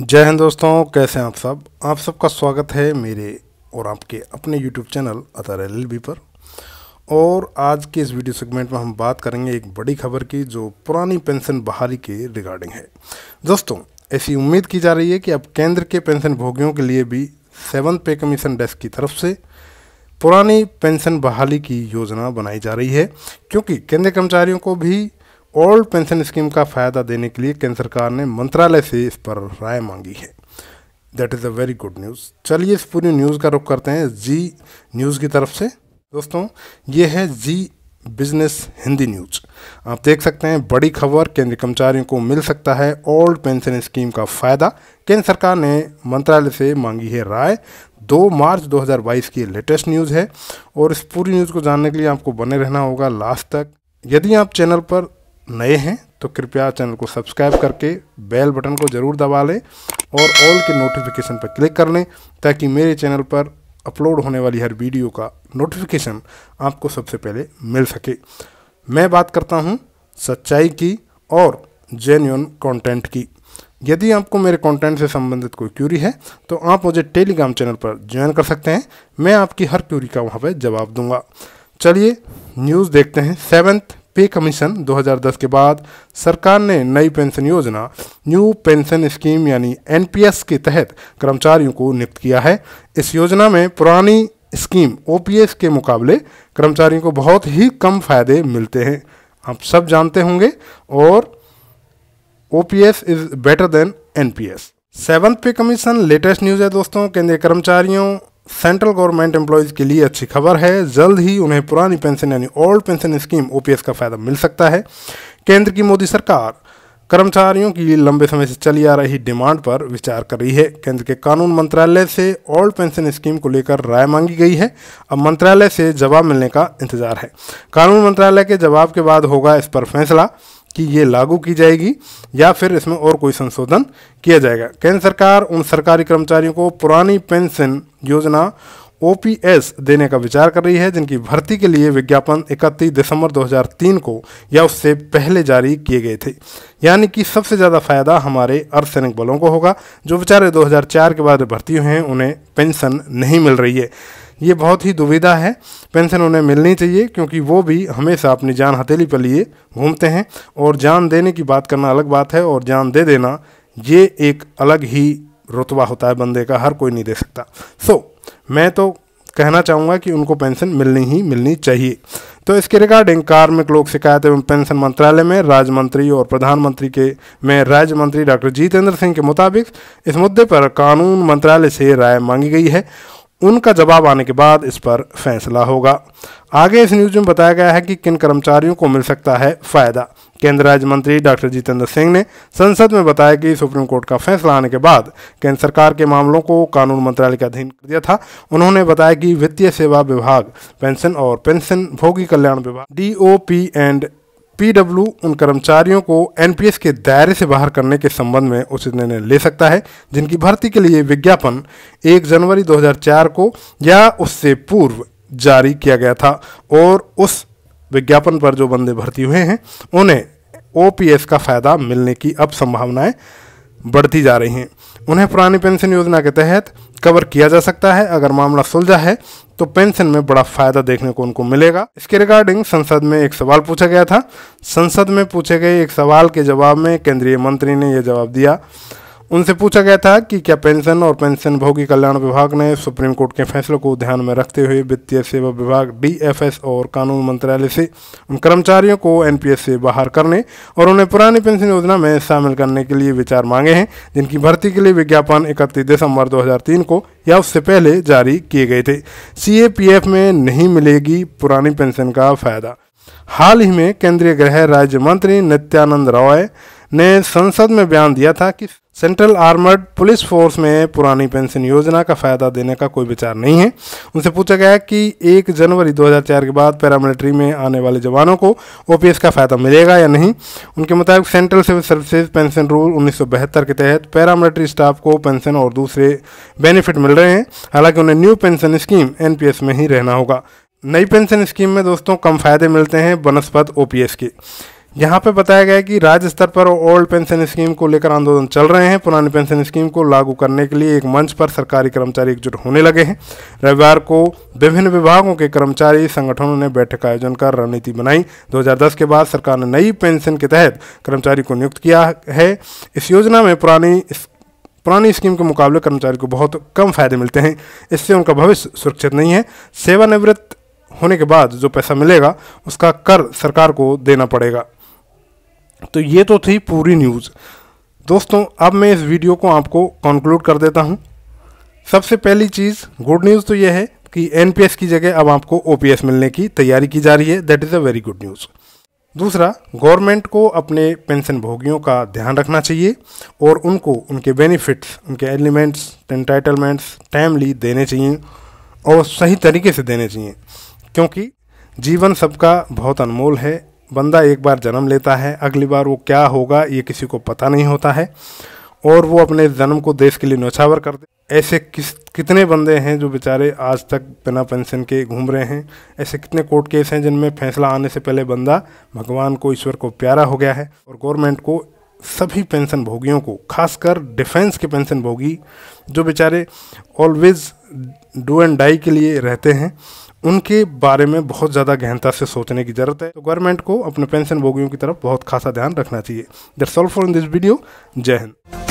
जय हिंद दोस्तों कैसे हैं आप सब आप सबका स्वागत है मेरे और आपके अपने YouTube चैनल अतर एल पर और आज के इस वीडियो सेगमेंट में हम बात करेंगे एक बड़ी खबर की जो पुरानी पेंशन बहाली के रिगार्डिंग है दोस्तों ऐसी उम्मीद की जा रही है कि अब केंद्र के पेंशन भोगियों के लिए भी सेवन पे कमीशन डेस्क की तरफ से पुरानी पेंशन बहाली की योजना बनाई जा रही है क्योंकि केंद्र कर्मचारियों को भी ओल्ड पेंशन स्कीम का फ़ायदा देने के लिए केंद्र सरकार ने मंत्रालय से इस पर राय मांगी है that is a very good news चलिए इस पूरी न्यूज़ का रुख करते हैं जी न्यूज़ की तरफ से दोस्तों ये है जी बिजनेस हिंदी न्यूज आप देख सकते हैं बड़ी खबर केंद्रीय कर्मचारियों को मिल सकता है ओल्ड पेंशन स्कीम का फायदा केंद्र सरकार ने मंत्रालय से मांगी है राय 2 मार्च 2022 की लेटेस्ट न्यूज़ है और इस पूरी न्यूज़ को जानने के लिए आपको बने रहना होगा लास्ट तक यदि आप चैनल पर नए हैं तो कृपया चैनल को सब्सक्राइब करके बेल बटन को ज़रूर दबा लें और ऑल के नोटिफिकेशन पर क्लिक कर लें ताकि मेरे चैनल पर अपलोड होने वाली हर वीडियो का नोटिफिकेशन आपको सबसे पहले मिल सके मैं बात करता हूँ सच्चाई की और जेन्यून कंटेंट की यदि आपको मेरे कंटेंट से संबंधित कोई क्यूरी है तो आप मुझे टेलीग्राम चैनल पर ज्वाइन कर सकते हैं मैं आपकी हर क्यूरी का वहाँ पर जवाब दूंगा चलिए न्यूज़ देखते हैं सेवन्थ पे कमीशन 2010 के बाद सरकार ने नई पेंशन योजना न्यू पेंशन स्कीम यानी एनपीएस के तहत कर्मचारियों को नियुक्त किया है इस योजना में पुरानी स्कीम ओपीएस के मुकाबले कर्मचारियों को बहुत ही कम फायदे मिलते हैं आप सब जानते होंगे और OPS is better than NPS seventh pay commission latest news है दोस्तों केंद्रीय कर्मचारियों सेंट्रल गवर्नमेंट एम्प्लॉयज़ के लिए अच्छी खबर है जल्द ही उन्हें पुरानी पेंशन यानी ओल्ड पेंशन स्कीम ओ का फ़ायदा मिल सकता है केंद्र की मोदी सरकार कर्मचारियों की लंबे समय से चली आ रही डिमांड पर विचार कर रही है केंद्र के कानून मंत्रालय से ओल्ड पेंशन स्कीम को लेकर राय मांगी गई है अब मंत्रालय से जवाब मिलने का इंतजार है कानून मंत्रालय के जवाब के बाद होगा इस पर फैसला कि ये लागू की जाएगी या फिर इसमें और कोई संशोधन किया जाएगा केंद्र सरकार उन सरकारी कर्मचारियों को पुरानी पेंशन योजना ओ देने का विचार कर रही है जिनकी भर्ती के लिए विज्ञापन 31 दिसंबर 2003 को या उससे पहले जारी किए गए थे यानी कि सबसे ज़्यादा फायदा हमारे अर्धसैनिक बलों को होगा जो बेचारे 2004 के बाद भर्ती हुए हैं उन्हें पेंशन नहीं मिल रही है ये बहुत ही दुविधा है पेंशन उन्हें मिलनी चाहिए क्योंकि वो भी हमेशा अपनी जान हथेली पर लिए घूमते हैं और जान देने की बात करना अलग बात है और जान दे देना ये एक अलग ही रुतबा होता है बंदे का हर कोई नहीं दे सकता सो so, मैं तो कहना चाहूँगा कि उनको पेंशन मिलनी ही मिलनी चाहिए तो इसके रिगार्डिंग कार्मिक लोक शिकायत एवं पेंशन मंत्रालय में राज्य मंत्री और प्रधानमंत्री के में राज्य मंत्री डॉक्टर जितेंद्र सिंह के मुताबिक इस मुद्दे पर कानून मंत्रालय से राय मांगी गई है उनका जवाब आने के बाद इस पर फैसला होगा आगे इस न्यूज में बताया गया है कि किन कर्मचारियों को मिल सकता है फायदा केंद्रीय राज्य मंत्री डॉक्टर जितेंद्र सिंह ने संसद में बताया कि सुप्रीम कोर्ट का फैसला आने के बाद केंद्र सरकार के मामलों को कानून मंत्रालय के अधीन कर दिया था उन्होंने बताया कि वित्तीय सेवा विभाग पेंशन और पेंशन भोगी कल्याण विभाग डी एंड पीडब्ल्यू उन कर्मचारियों को एनपीएस के दायरे से बाहर करने के संबंध में उचित निर्णय ले सकता है जिनकी भर्ती के लिए विज्ञापन 1 जनवरी 2004 को या उससे पूर्व जारी किया गया था और उस विज्ञापन पर जो बंदे भर्ती हुए हैं उन्हें ओपीएस का फ़ायदा मिलने की अब संभावनाएं बढ़ती जा रही हैं उन्हें पुरानी पेंशन योजना के तहत कवर किया जा सकता है अगर मामला सुलझा है तो पेंशन में बड़ा फायदा देखने को उनको मिलेगा इसके रिगार्डिंग संसद में एक सवाल पूछा गया था संसद में पूछे गए एक सवाल के जवाब में केंद्रीय मंत्री ने यह जवाब दिया उनसे पूछा गया था कि क्या पेंशन और पेंशन भोगी कल्याण विभाग ने सुप्रीम कोर्ट के फैसलों को ध्यान में रखते हुए वित्तीय सेवा विभाग डीएफएस और कानून मंत्रालय से उन कर्मचारियों को एनपीएस से बाहर करने और उन्हें पुरानी पेंशन योजना में शामिल करने के लिए विचार मांगे हैं जिनकी भर्ती के लिए विज्ञापन इकतीस दिसंबर दो को या उससे पहले जारी किए गए थे सी में नहीं मिलेगी पुरानी पेंशन का फायदा हाल ही में केंद्रीय गृह राज्य मंत्री नित्यानंद रॉय ने संसद में बयान दिया था कि सेंट्रल आर्मर्ड पुलिस फोर्स में पुरानी पेंशन योजना का फ़ायदा देने का कोई विचार नहीं है उनसे पूछा गया कि एक जनवरी 2004 के बाद पैरामिलिट्री में आने वाले जवानों को ओपीएस का फ़ायदा मिलेगा या नहीं उनके मुताबिक central civil services pension rule उन्नीस के तहत पैरामिलिट्री स्टाफ को पेंशन और दूसरे बेनिफिट मिल रहे हैं हालांकि उन्हें न्यू पेंशन स्कीम एन में ही रहना होगा नई पेंशन स्कीम में दोस्तों कम फ़ायदे मिलते हैं बनस्पत ओ के यहाँ पे बताया गया है कि राज्य स्तर पर ओल्ड पेंशन स्कीम को लेकर आंदोलन चल रहे हैं पुरानी पेंशन स्कीम को लागू करने के लिए एक मंच पर सरकारी कर्मचारी एकजुट होने लगे हैं रविवार को विभिन्न विभागों के कर्मचारी संगठनों ने बैठक का आयोजन कर रणनीति बनाई 2010 के बाद सरकार ने नई पेंशन के तहत कर्मचारी को नियुक्त किया है इस योजना में पुरानी पुरानी स्कीम के मुकाबले कर्मचारी को बहुत कम फायदे मिलते हैं इससे उनका भविष्य सुरक्षित नहीं है सेवानिवृत्त होने के बाद जो पैसा मिलेगा उसका कर सरकार को देना पड़ेगा तो ये तो थी पूरी न्यूज़ दोस्तों अब मैं इस वीडियो को आपको कंक्लूड कर देता हूँ सबसे पहली चीज़ गुड न्यूज़ तो यह है कि एन की जगह अब आपको ओ मिलने की तैयारी की जा रही है that is a very good news दूसरा गवर्नमेंट को अपने पेंशन भोगियों का ध्यान रखना चाहिए और उनको उनके बेनिफिट्स उनके एलिमेंट्स एंटाइटलमेंट्स टाइमली देने चाहिए और सही तरीके से देने चाहिए क्योंकि जीवन सबका बहुत अनमोल है बंदा एक बार जन्म लेता है अगली बार वो क्या होगा ये किसी को पता नहीं होता है और वो अपने जन्म को देश के लिए नौछावर कर दे ऐसे किस कितने बंदे हैं जो बेचारे आज तक बिना पेंशन के घूम रहे हैं ऐसे कितने कोर्ट केस हैं जिनमें फैसला आने से पहले बंदा भगवान को ईश्वर को प्यारा हो गया है और गवर्नमेंट को सभी पेंशन भोगियों को खासकर डिफेंस के पेंशन भोगी जो बेचारे ऑलवेज डू एंड डाई के लिए रहते हैं उनके बारे में बहुत ज़्यादा गहनता से सोचने की ज़रूरत है तो गवर्नमेंट को अपने पेंशन भोगियों की तरफ बहुत खासा ध्यान रखना चाहिए that's all for in this video जय हिंद